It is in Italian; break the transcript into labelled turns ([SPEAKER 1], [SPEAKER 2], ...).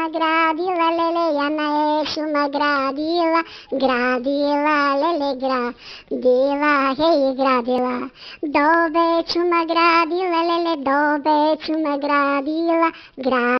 [SPEAKER 1] ma gradila, lele, jana ešu, ma gradila, gradila, lele, gradila, hej, gradila. Dobe ću ma gradila, lele, dobe ću ma gradila, gradila.